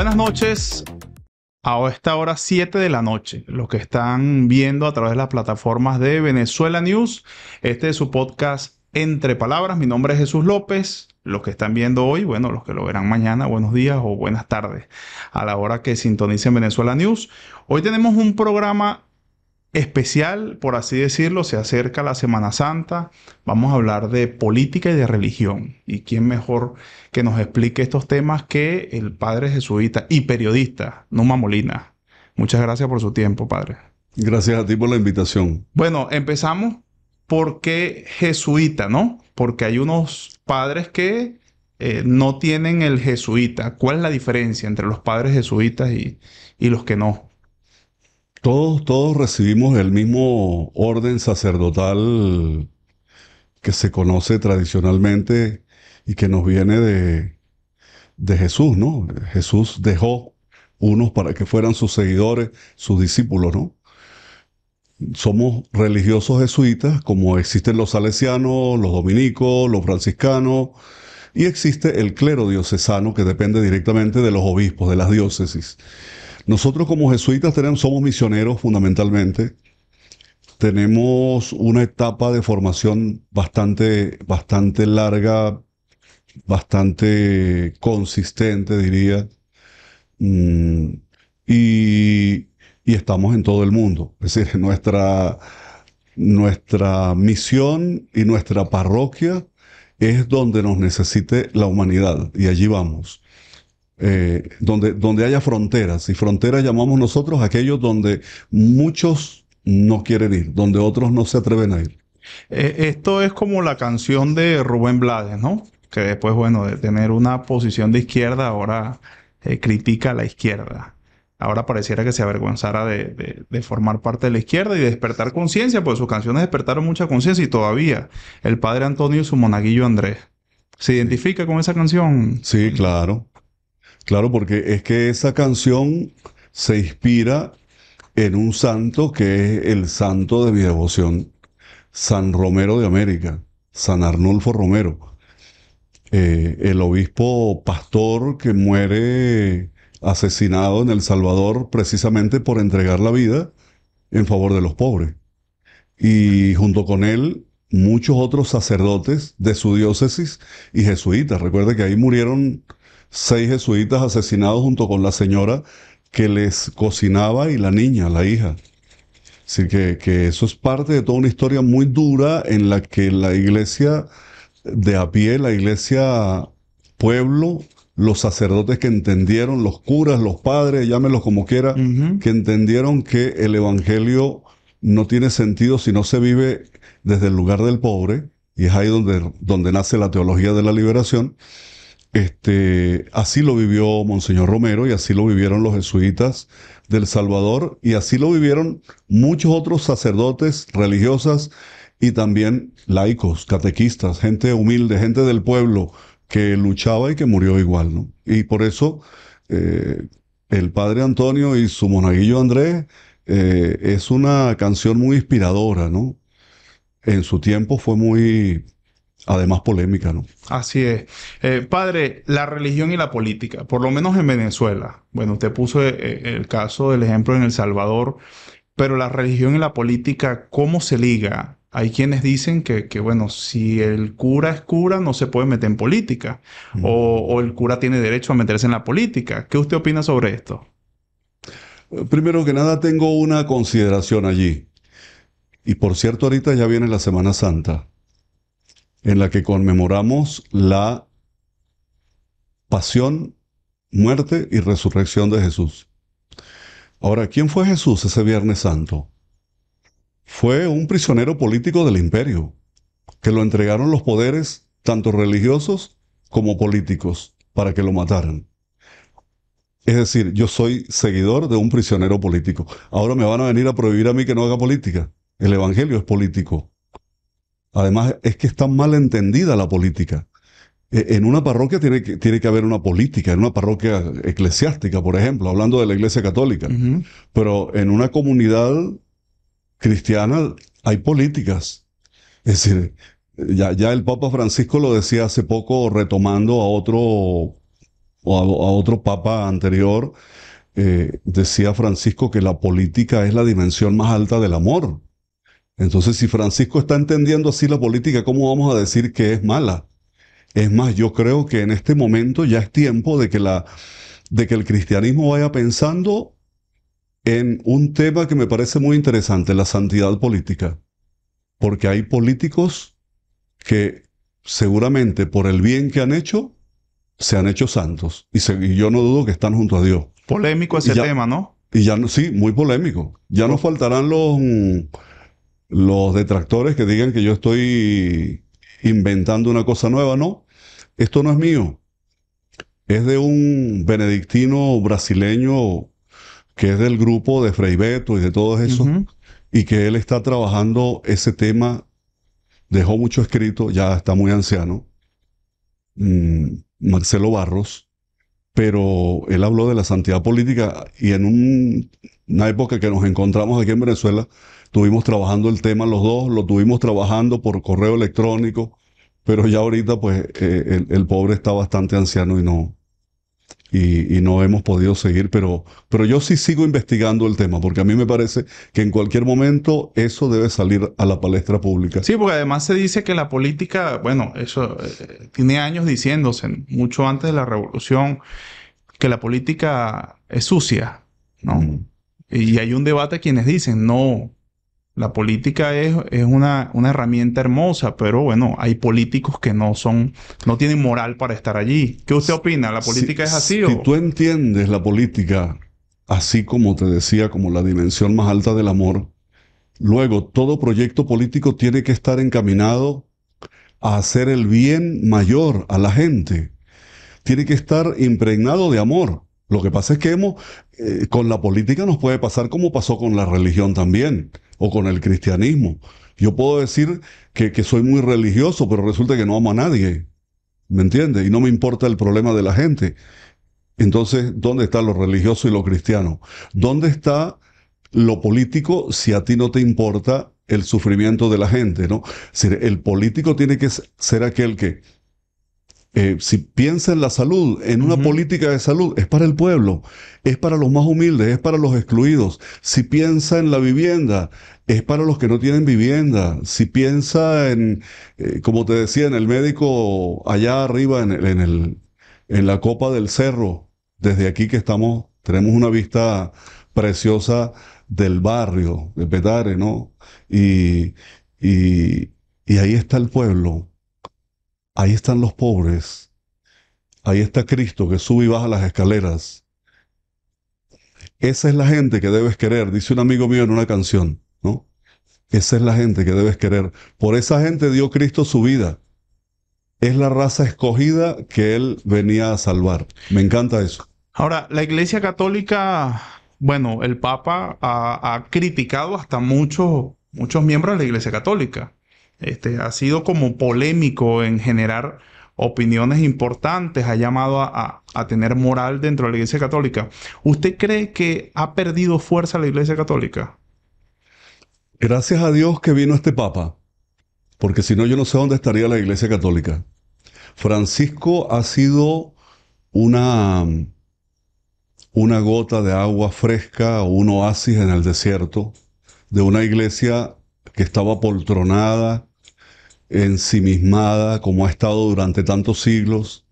Buenas noches. A esta hora 7 de la noche, los que están viendo a través de las plataformas de Venezuela News, este es su podcast Entre Palabras, mi nombre es Jesús López, los que están viendo hoy, bueno, los que lo verán mañana, buenos días o buenas tardes, a la hora que sintonicen Venezuela News. Hoy tenemos un programa especial, por así decirlo, se acerca la Semana Santa. Vamos a hablar de política y de religión. ¿Y quién mejor que nos explique estos temas que el padre jesuita y periodista, Numa Molina? Muchas gracias por su tiempo, padre. Gracias a ti por la invitación. Bueno, empezamos porque jesuita, ¿no? Porque hay unos padres que eh, no tienen el jesuita. ¿Cuál es la diferencia entre los padres jesuitas y, y los que no? Todos, todos recibimos el mismo orden sacerdotal que se conoce tradicionalmente y que nos viene de, de Jesús, ¿no? Jesús dejó unos para que fueran sus seguidores, sus discípulos, ¿no? Somos religiosos jesuitas, como existen los salesianos, los dominicos, los franciscanos, y existe el clero diocesano que depende directamente de los obispos, de las diócesis. Nosotros como jesuitas tenemos, somos misioneros fundamentalmente. Tenemos una etapa de formación bastante, bastante larga, bastante consistente, diría. Mm, y, y estamos en todo el mundo. Es decir, nuestra, nuestra misión y nuestra parroquia es donde nos necesite la humanidad y allí vamos. Eh, donde, donde haya fronteras. Y fronteras llamamos nosotros aquellos donde muchos no quieren ir, donde otros no se atreven a ir. Eh, esto es como la canción de Rubén Blades, ¿no? Que después, bueno, de tener una posición de izquierda, ahora eh, critica a la izquierda. Ahora pareciera que se avergonzara de, formar parte de la izquierda y despertar conciencia, porque sus canciones despertaron mucha conciencia y todavía el padre Antonio y su monaguillo Andrés. ¿Se identifica con esa canción? Sí, claro. Claro, porque es que esa canción se inspira en un santo que es el santo de mi devoción, San Romero de América, San Arnulfo Romero, eh, el obispo pastor que muere asesinado en El Salvador precisamente por entregar la vida en favor de los pobres. Y junto con él muchos otros sacerdotes de su diócesis y jesuitas. Recuerda que ahí murieron seis jesuitas asesinados junto con la señora que les cocinaba y la niña, la hija. Así que, eso es parte de toda una historia muy dura en la que la iglesia de a pie, la iglesia pueblo, los sacerdotes que entendieron, los curas, los padres, llámelos como quiera, que entendieron que el evangelio no tiene sentido si no se vive desde el lugar del pobre, y es ahí donde, donde nace la teología de la liberación. Este, así lo vivió Monseñor Romero y así lo vivieron los jesuitas del Salvador y así lo vivieron muchos otros sacerdotes, religiosas y también laicos, catequistas, gente humilde, gente del pueblo que luchaba y que murió igual. ¿no? Y por eso eh, el padre Antonio y su monaguillo Andrés eh, es una canción muy inspiradora. ¿no? En su tiempo fue muy Además, polémica, ¿no? Así es. Eh, padre, la religión y la política, por lo menos en Venezuela. Bueno, usted puso eh, eh, el caso del ejemplo en El Salvador, pero la religión y la política, ¿cómo se liga? Hay quienes dicen que, bueno, si el cura es cura, no se puede meter en política, mm. o, o el cura tiene derecho a meterse en la política. ¿Qué usted opina sobre esto? Primero que nada, tengo una consideración allí. Y por cierto, ahorita ya viene la Semana Santa en la que conmemoramos la pasión, muerte y resurrección de Jesús. Ahora, ¿quién fue Jesús ese Viernes Santo? Fue un prisionero político del imperio, que lo entregaron los poderes, tanto religiosos como políticos, para que lo mataran. Es decir, yo soy seguidor de un prisionero político. Ahora me van a venir a prohibir a mí que no haga política. El Evangelio es político. Además, es que está mal entendida la política. E-, en una parroquia tiene que, tiene que haber una política, en una parroquia eclesiástica, por ejemplo, hablando de la Iglesia Católica. Pero en una comunidad cristiana hay políticas. Es decir, ya, el Papa Francisco lo decía hace poco retomando a otro, otro Papa anterior, eh, decía Francisco que la política es la dimensión más alta del amor. Entonces, si Francisco está entendiendo así la política, ¿cómo vamos a decir que es mala? Es más, yo creo que en este momento ya es tiempo de que, la, de que el cristianismo vaya pensando en un tema que me parece muy interesante, la santidad política. Porque hay políticos que seguramente por el bien que han hecho, se han hecho santos. Y, yo no dudo que están junto a Dios. Polémico ese tema, ¿no? Y ya no, sí, muy polémico. Ya no faltarán los los detractores que digan que yo estoy inventando una cosa nueva. No, esto no es mío. Es de un benedictino brasileño que es del grupo de Frei Beto y de todos esos, y que él está trabajando ese tema. Dejó mucho escrito, ya está muy anciano, mm, Marcelo Barros, pero él habló de la santidad política y en una época que nos encontramos aquí en Venezuela, Tuvimos trabajando el tema los dos, lo tuvimos trabajando por correo electrónico, pero ya ahorita pues eh, el, pobre está bastante anciano y no, y, no hemos podido seguir, pero, pero yo sí sigo investigando el tema, porque a mí me parece que en cualquier momento eso debe salir a la palestra pública. Sí, porque además se dice que la política, bueno, eso eh, tiene años diciéndose, mucho antes de la revolución, que la política es sucia, ¿no? Y hay un debate quienes dicen, no, la política es, una, herramienta hermosa, pero bueno, hay políticos que no son, no tienen moral para estar allí. ¿Qué usted opina? ¿La política es así? Si tú entiendes la política, así como te decía, como la dimensión más alta del amor, luego todo proyecto político tiene que estar encaminado a hacer el bien mayor a la gente. Tiene que estar impregnado de amor. Lo que pasa es que hemos, eh, con la política nos puede pasar como pasó con la religión también o con el cristianismo. Yo puedo decir que, soy muy religioso, pero resulta que no amo a nadie. ¿Me entiendes? Y no me importa el problema de la gente. Entonces, ¿dónde está lo religioso y lo cristiano? ¿Dónde está lo político si a ti no te importa el sufrimiento de la gente, ¿no? El político tiene que ser aquel que eh, si piensa en la salud, en una política de salud, es para el pueblo, es para los más humildes, es para los excluidos. Si piensa en la vivienda, es para los que no tienen vivienda. Si piensa en, eh, como te decía, en el médico allá arriba, en, el, en, la copa del cerro, desde aquí que estamos, tenemos una vista preciosa del barrio, de Petare, ¿no? y, y ahí está el pueblo Ahí están los pobres. Ahí está Cristo que sube y baja las escaleras. Esa es la gente que debes querer, dice un amigo mío en una canción, ¿no? Esa es la gente que debes querer. Por esa gente dio Cristo su vida. Es la raza escogida que Él venía a salvar. Me encanta eso. Ahora, la Iglesia Católica, bueno, el Papa ha, criticado hasta muchos miembros de la Iglesia Católica. Este, ha sido como polémico en generar opiniones importantes, ha llamado a, tener moral dentro de la Iglesia Católica. ¿Usted cree que ha perdido fuerza la Iglesia Católica? Gracias a Dios que vino este Papa, porque si no yo no sé dónde estaría la Iglesia Católica. Francisco ha sido una, una gota de agua fresca, un oasis en el desierto, de una iglesia que estaba poltronada, ensimismada como ha estado durante tantos siglos.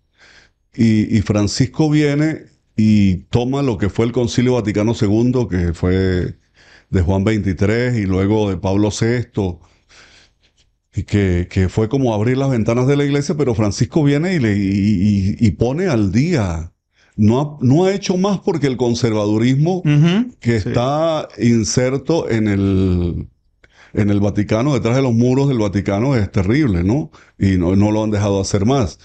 Y, Francisco viene y toma lo que fue el Concilio Vaticano II, que fue de Juan XXIII y luego de Pablo VI, y que, fue como abrir las ventanas de la iglesia, pero Francisco viene y, le, y, pone al día. No ha, no ha, hecho más porque el conservadurismo que está inserto en el, en el Vaticano, detrás de los muros del Vaticano es terrible, ¿no? Y no, lo han dejado hacer más.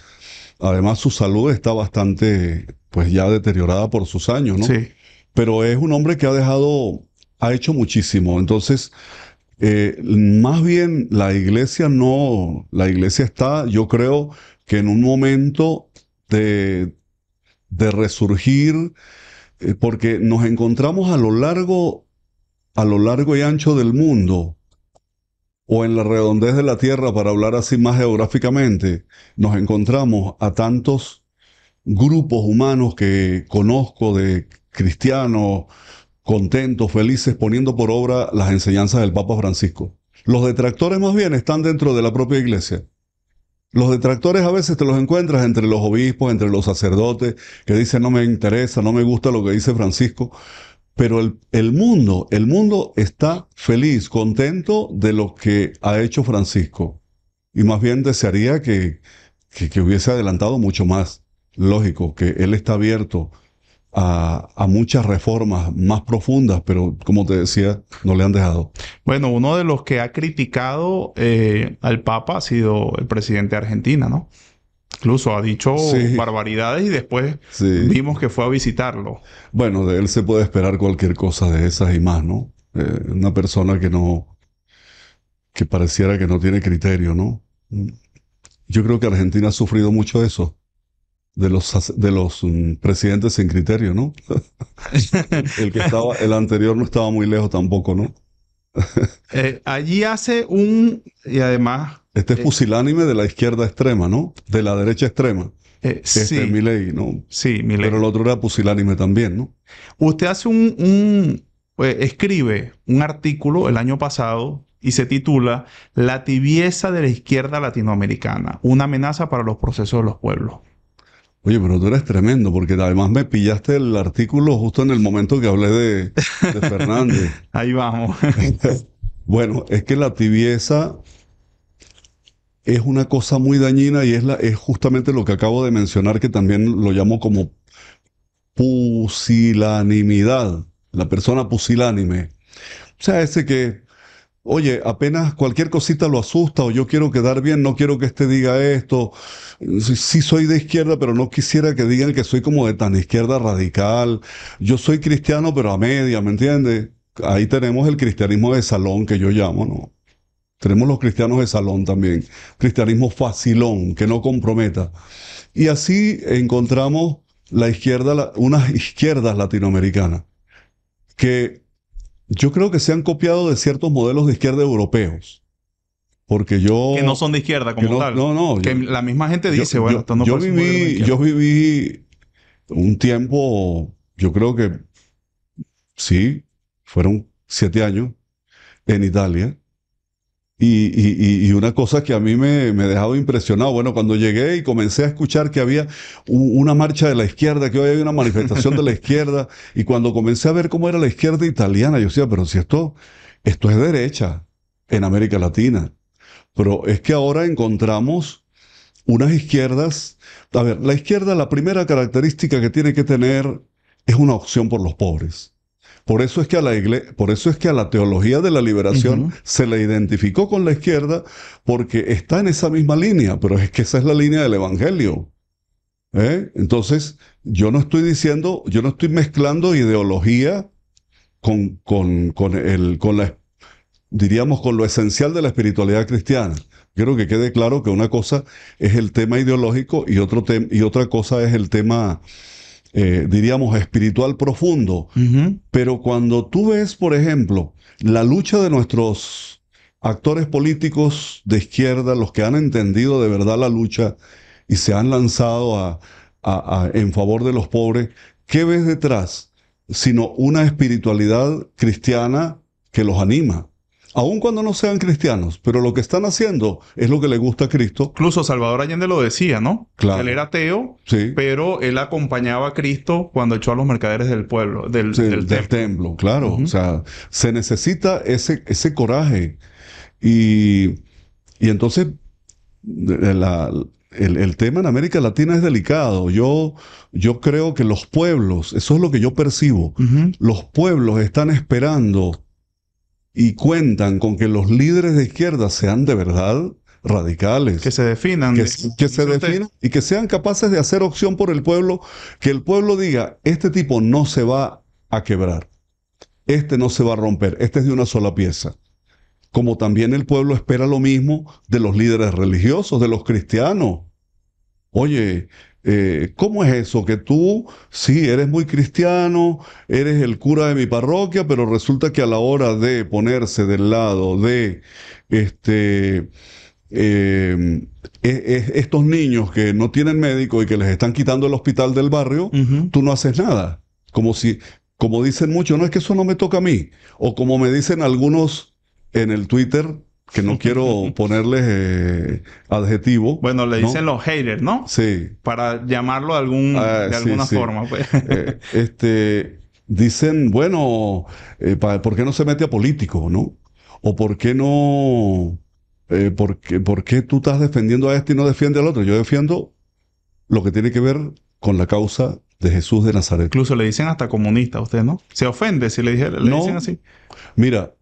Además, su salud está bastante, pues ya deteriorada por sus años, ¿no? Sí. Pero es un hombre que ha dejado, ha hecho muchísimo. Entonces, eh, más bien la iglesia no, la iglesia está, yo creo que en un momento de, de resurgir, eh, porque nos encontramos a lo largo, a lo largo y ancho del mundo, o en la redondez de la Tierra, para hablar así más geográficamente, nos encontramos a tantos grupos humanos que conozco de cristianos contentos, felices, poniendo por obra las enseñanzas del Papa Francisco. Los detractores más bien están dentro de la propia iglesia. Los detractores a veces te los encuentras entre los obispos, entre los sacerdotes, que dicen no me interesa, no me gusta lo que dice Francisco, pero el, mundo, el mundo está feliz, contento de lo que ha hecho Francisco. Y más bien desearía que, hubiese adelantado mucho más. Lógico, que él está abierto a, muchas reformas más profundas, pero como te decía, no le han dejado. Bueno, uno de los que ha criticado eh, al Papa ha sido el presidente de Argentina, ¿no? Incluso ha dicho barbaridades y después vimos que fue a visitarlo. Bueno, de él se puede esperar cualquier cosa de esas y más, ¿no? Eh, una persona que no, que pareciera que no tiene criterio, ¿no? Yo creo que Argentina ha sufrido mucho eso de los de los mm, presidentes sin criterio, ¿no? el que estaba el anterior no estaba muy lejos tampoco, ¿no? Eh, allí hace un, y además... Este es pusilánime eh, de la izquierda extrema, ¿no? De la derecha extrema. Eh, este sí, ¿no? Sí, Pero el otro era pusilánime también, ¿no? Usted hace un, eh, escribe un artículo el año pasado y se titula La tibieza de la izquierda latinoamericana, una amenaza para los procesos de los pueblos. Oye, pero tú eres tremendo, porque además me pillaste el artículo justo en el momento que hablé de, Fernández. Ahí vamos. bueno, es que la tibieza es una cosa muy dañina y es, la, es justamente lo que acabo de mencionar, que también lo llamo como pusilanimidad, la persona pusilánime. O sea, ese que Oye, apenas cualquier cosita lo asusta o yo quiero quedar bien, no quiero que este diga esto. Sí soy de izquierda, pero no quisiera que digan que soy como de tan izquierda radical. Yo soy cristiano, pero a media, ¿me entiendes? Ahí tenemos el cristianismo de salón que yo llamo, ¿no? Tenemos los cristianos de salón también. Cristianismo facilón, que no comprometa. Y así encontramos la izquierda, unas izquierdas latinoamericanas que yo creo que se han copiado de ciertos modelos de izquierda europeos. Porque yo. Que no son de izquierda como tal. No, no. Que la misma gente dice, bueno, esto no yo viví, yo viví un tiempo, yo creo que sí, fueron siete años en Italia. Y, una cosa que a mí me, ha dejado impresionado, bueno, cuando llegué y comencé a escuchar que había una marcha de la izquierda, que hoy hay una manifestación de la izquierda, y cuando comencé a ver cómo era la izquierda italiana, yo decía, pero si esto, esto es derecha en América Latina. Pero es que ahora encontramos unas izquierdas, a ver, la izquierda, la primera característica que tiene que tener es una opción por los pobres. Por eso es que a la, por eso es que a la teología de la liberación se le identificó con la izquierda porque está en esa misma línea, pero es que esa es la línea del Evangelio. ¿eh? Entonces, yo no estoy diciendo, yo no estoy mezclando ideología con, con, con, el, con la, diríamos, con lo esencial de la espiritualidad cristiana. Quiero que quede claro que una cosa es el tema ideológico y, otro y otra cosa es el tema eh, diríamos, espiritual profundo. Pero cuando tú ves, por ejemplo, la lucha de nuestros actores políticos de izquierda, los que han entendido de verdad la lucha y se han lanzado en favor de los pobres, ¿qué ves detrás? Sino una espiritualidad cristiana que los anima aun cuando no sean cristianos, pero lo que están haciendo es lo que le gusta a Cristo. Incluso Salvador Allende lo decía, ¿no? Claro. Él era ateo, pero él acompañaba a Cristo cuando echó a los mercaderes del pueblo, del, del, templo. Claro, o sea, se necesita ese, ese coraje. Y, y entonces, eh, el, tema en América Latina es delicado. Yo, yo creo que los pueblos, eso es lo que yo percibo, los pueblos están esperando y cuentan con que los líderes de izquierda sean de verdad radicales. Que se definan. Que, se definan y que sean capaces de hacer opción por el pueblo, que el pueblo diga, este tipo no se va a quebrar, este no se va a romper, este es de una sola pieza. Como también el pueblo espera lo mismo de los líderes religiosos, de los cristianos. Oye, eh, ¿Cómo es eso? Que tú, sí, eres muy cristiano, eres el cura de mi parroquia, pero resulta que a la hora de ponerse del lado de este, eh, e, e, estos niños que no tienen médico y que les están quitando el hospital del barrio, tú no haces nada. Como si, como dicen muchos, no es que eso no me toca a mí. O como me dicen algunos en el Twitter, que no quiero ponerles eh, adjetivo. Bueno, le dicen los haters, ¿no? Sí. Para llamarlo de, ah, de alguna forma. Pues. Eh, este, dicen, bueno, eh, ¿por qué no se mete a político, no? O ¿por qué no...? ¿por qué, ¿por, qué, tú estás defendiendo a este y no defiende al otro? Yo defiendo lo que tiene que ver con la causa de Jesús de Nazaret. Incluso le dicen hasta comunista a usted, ¿no? ¿Se ofende si le, dije, le no, dicen así? Mira,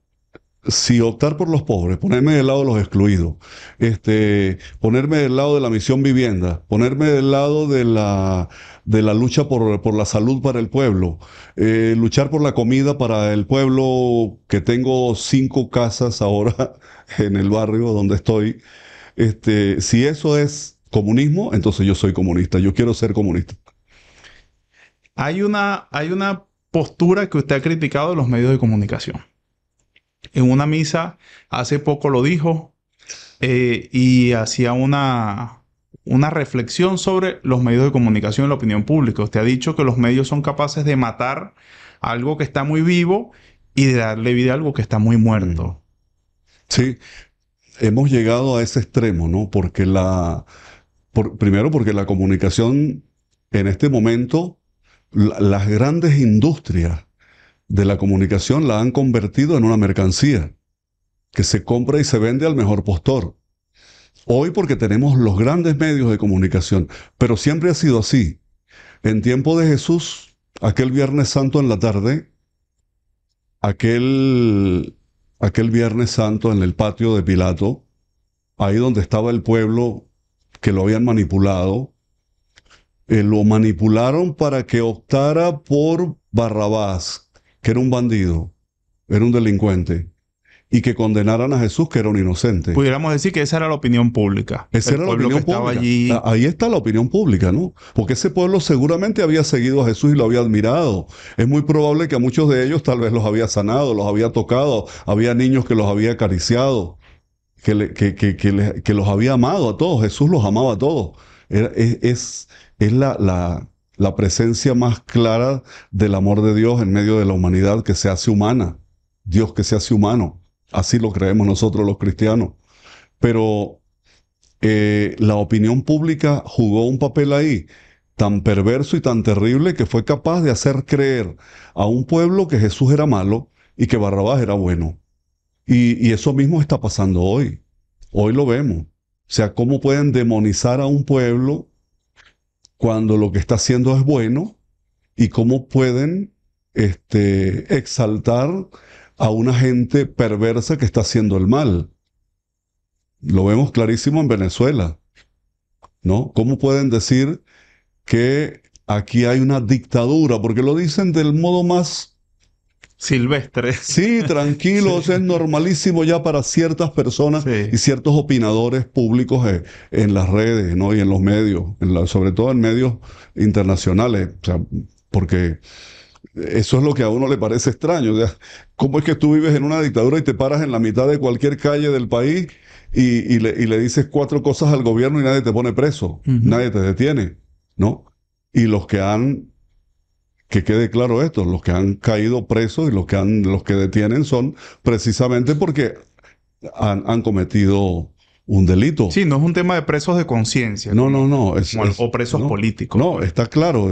si optar por los pobres, ponerme del lado de los excluidos, este, ponerme del lado de la misión vivienda, ponerme del lado de la, de la lucha por, la salud para el pueblo, eh, luchar por la comida para el pueblo, que tengo cinco casas ahora en el barrio donde estoy, este, si eso es comunismo, entonces yo soy comunista, yo quiero ser comunista. Hay una, hay una postura que usted ha criticado de los medios de comunicación en una misa, hace poco lo dijo, eh, y hacía una, una reflexión sobre los medios de comunicación y la opinión pública. Usted ha dicho que los medios son capaces de matar algo que está muy vivo y de darle vida a algo que está muy muerto. Mm. Sí, hemos llegado a ese extremo, ¿no? Porque la, primero porque la comunicación en este momento, las grandes industrias de la comunicación la han convertido en una mercancía que se compra y se vende al mejor postor. Hoy porque tenemos los grandes medios de comunicación, pero siempre ha sido así. En tiempo de Jesús, aquel Viernes Santo en la tarde, aquel, aquel Viernes Santo en el patio de Pilato, ahí donde estaba el pueblo que lo habían manipulado, eh, lo manipularon para que optara por Barrabás, que era un bandido, era un delincuente, y que condenaran a Jesús, que era un inocente. Pudiéramos decir que esa era la opinión pública. Esa era la opinión pública. Ah, ahí está la opinión pública, ¿no? Porque ese pueblo seguramente había seguido a Jesús y lo había admirado. Es muy probable que a muchos de ellos tal vez los había sanado, los había tocado, había niños que los había acariciado, que, que, los había amado a todos. Jesús los amaba a todos. es, es, la, la, la presencia más clara del amor de Dios en medio de la humanidad que se hace humana, Dios que se hace humano. Así lo creemos nosotros los cristianos. Pero eh, la opinión pública jugó un papel ahí tan perverso y tan terrible que fue capaz de hacer creer a un pueblo que Jesús era malo y que Barrabás era bueno. Y, y eso mismo está pasando hoy. Hoy lo vemos. O sea, ¿cómo pueden demonizar a un pueblo cuando lo que está haciendo es bueno y cómo pueden este, exaltar a una gente perversa que está haciendo el mal. Lo vemos clarísimo en Venezuela, ¿no? ¿Cómo pueden decir que aquí hay una dictadura? Porque lo dicen del modo más Silvestres. Sí, tranquilo, es normalísimo ya para ciertas personas y ciertos opinadores públicos eh, en, las redes ¿no? y en los medios, sobre todo en medios internacionales, o sea, porque eso es lo que a uno le parece extraño. ¿Cómo es que tú vives en una dictadura y te paras en la mitad de cualquier calle del país y, le, dices cuatro cosas al gobierno y nadie te pone preso, nadie te detiene? ¿no? Y los que han que quede claro esto, los que han caído presos y los que, han, los que detienen son precisamente porque han, cometido un delito. Sí, no es un tema de presos de conciencia. No, no, no. Es, o presos políticos. No, pues. está claro.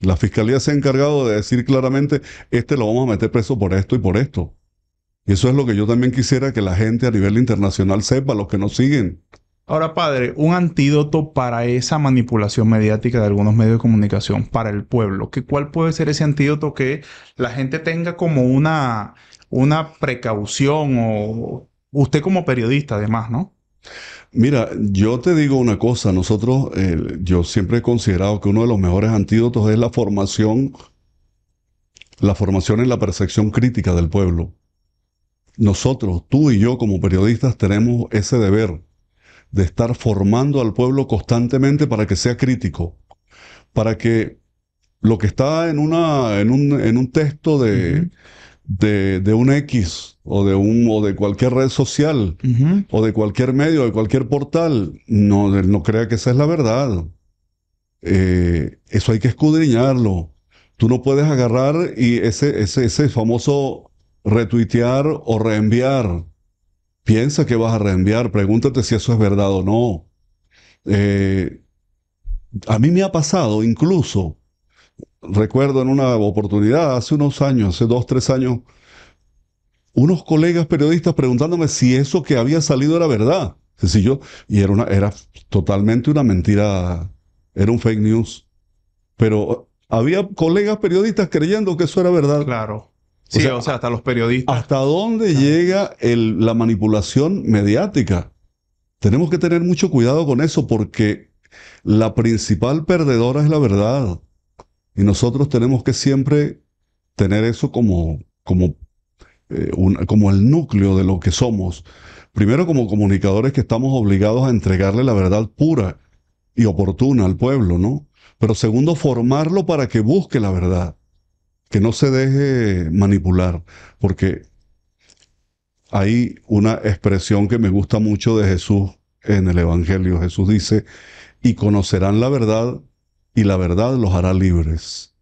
la fiscalía se ha encargado de decir claramente, este lo vamos a meter preso por esto y por esto. Y eso es lo que yo también quisiera que la gente a nivel internacional sepa, los que nos siguen. Ahora, padre, un antídoto para esa manipulación mediática de algunos medios de comunicación, para el pueblo. ¿Qué, ¿Cuál puede ser ese antídoto que la gente tenga como una, una precaución o usted como periodista además, ¿no? Mira, yo te digo una cosa, nosotros, yo siempre he considerado que uno de los mejores antídotos es la formación, la formación en la percepción crítica del pueblo. Nosotros, tú y yo como periodistas tenemos ese deber de estar formando al pueblo constantemente para que sea crítico, para que lo que está en, una, en, un, en un texto de, de, un X o de, un, o de cualquier red social o de cualquier medio, de cualquier portal, no, no crea que esa es la verdad. Eh, eso hay que escudriñarlo. Tú no puedes agarrar y ese, ese, ese famoso retuitear o reenviar Piensa que vas a reenviar, pregúntate si eso es verdad o no. Eh, a mí me ha pasado incluso, recuerdo en una oportunidad hace unos años, hace dos, tres años, unos colegas periodistas preguntándome si eso que había salido era verdad. Si yo, y era, una, era totalmente una mentira, era un fake news. Pero había colegas periodistas creyendo que eso era verdad. Claro o sea, hasta los periodistas. ¿Hasta dónde llega la manipulación mediática? Tenemos que tener mucho cuidado con eso porque la principal perdedora es la verdad. Y nosotros tenemos que siempre tener eso como, como, eh, como el núcleo de lo que somos. Primero como comunicadores que estamos obligados a entregarle la verdad pura y oportuna al pueblo, ¿no? Pero segundo, formarlo para que busque la verdad que no se deje manipular, porque hay una expresión que me gusta mucho de Jesús en el Evangelio. Jesús dice, y conocerán la verdad y la verdad los hará libres.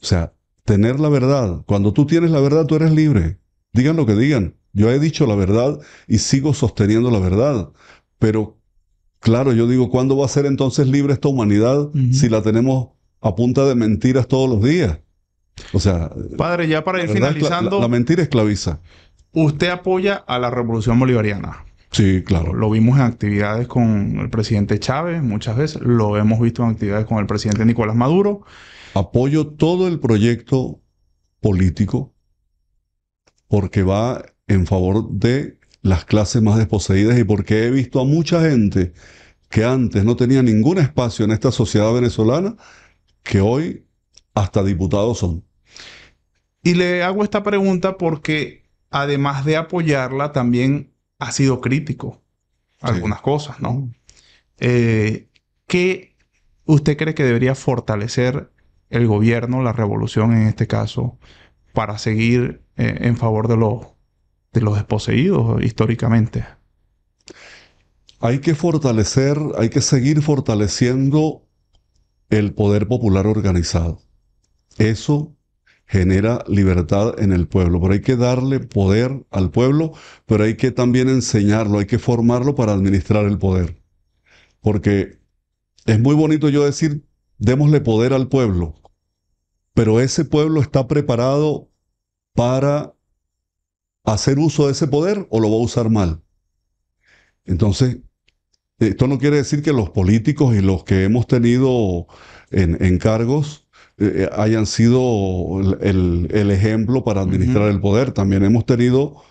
O sea, tener la verdad. Cuando tú tienes la verdad, tú eres libre. Digan lo que digan. Yo he dicho la verdad y sigo sosteniendo la verdad. Pero claro, yo digo, ¿cuándo va a ser entonces libre esta humanidad si la tenemos a punta de mentiras todos los días? O sea, padre, ya para ir finalizando, la, mentira esclaviza. Usted apoya a la revolución bolivariana. Sí, claro. Lo, vimos en actividades con el presidente Chávez muchas veces, lo hemos visto en actividades con el presidente Nicolás Maduro. Apoyo todo el proyecto político porque va en favor de las clases más desposeídas y porque he visto a mucha gente que antes no tenía ningún espacio en esta sociedad venezolana, que hoy hasta diputados son. Y le hago esta pregunta porque además de apoyarla, también ha sido crítico algunas cosas, ¿no? Eh, ¿Qué usted cree que debería fortalecer el gobierno, la revolución en este caso, para seguir eh, en favor de los, de los desposeídos históricamente? Hay que fortalecer, hay que seguir fortaleciendo el poder popular organizado. Eso genera libertad en el pueblo. Pero hay que darle poder al pueblo, pero hay que también enseñarlo, hay que formarlo para administrar el poder. Porque es muy bonito yo decir, démosle poder al pueblo, pero ese pueblo está preparado para hacer uso de ese poder o lo va a usar mal. Entonces, esto no quiere decir que los políticos y los que hemos tenido en, en cargos eh, eh, hayan sido el, ejemplo para administrar el poder. También hemos tenido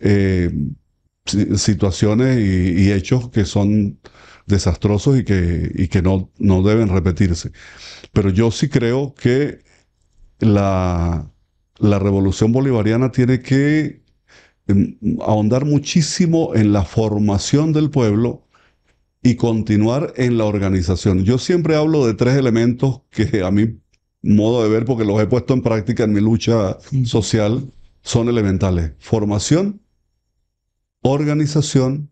eh, situaciones y, hechos que son desastrosos y que, que no, no deben repetirse. Pero yo sí creo que la, la revolución bolivariana tiene que em, ahondar muchísimo en la formación del pueblo y continuar en la organización. Yo siempre hablo de tres elementos que a mí modo de ver, porque los he puesto en práctica en mi lucha social, son elementales. Formación, organización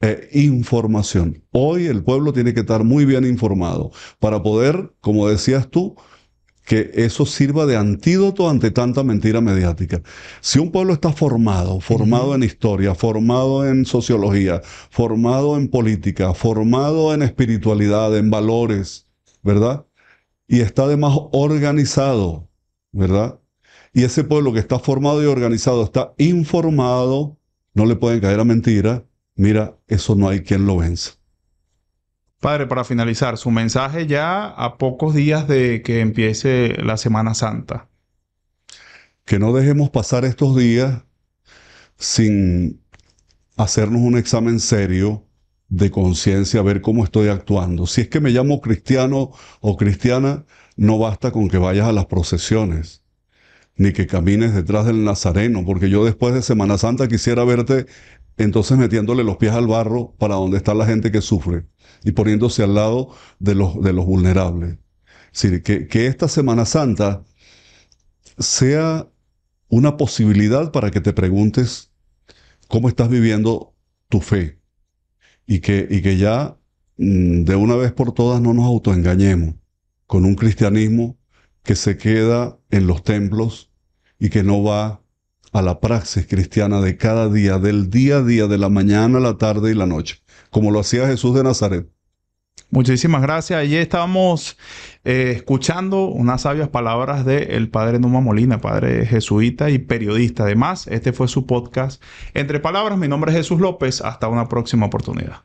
e información. Hoy el pueblo tiene que estar muy bien informado para poder, como decías tú, que eso sirva de antídoto ante tanta mentira mediática. Si un pueblo está formado, formado en historia, formado en sociología, formado en política, formado en espiritualidad, en valores, ¿verdad? y está además organizado, ¿verdad? Y ese pueblo que está formado y organizado está informado, no le pueden caer a mentira. Mira, eso no hay quien lo venza. Padre, para finalizar, su mensaje ya a pocos días de que empiece la Semana Santa. Que no dejemos pasar estos días sin hacernos un examen serio de conciencia, ver cómo estoy actuando. Si es que me llamo cristiano o cristiana, no basta con que vayas a las procesiones, ni que camines detrás del Nazareno, porque yo después de Semana Santa quisiera verte entonces metiéndole los pies al barro para donde está la gente que sufre y poniéndose al lado de los, de los vulnerables. sí que, que esta Semana Santa sea una posibilidad para que te preguntes cómo estás viviendo tu fe y que, y que ya mm, de una vez por todas no nos autoengañemos con un cristianismo que se queda en los templos y que no va a la praxis cristiana de cada día, del día a día, de la mañana, la tarde y la noche, como lo hacía Jesús de Nazaret. Muchísimas gracias. Allí estábamos eh, escuchando unas sabias palabras del padre Numa Molina, padre jesuita y periodista. Además, este fue su podcast. Entre palabras, mi nombre es Jesús López. Hasta una próxima oportunidad.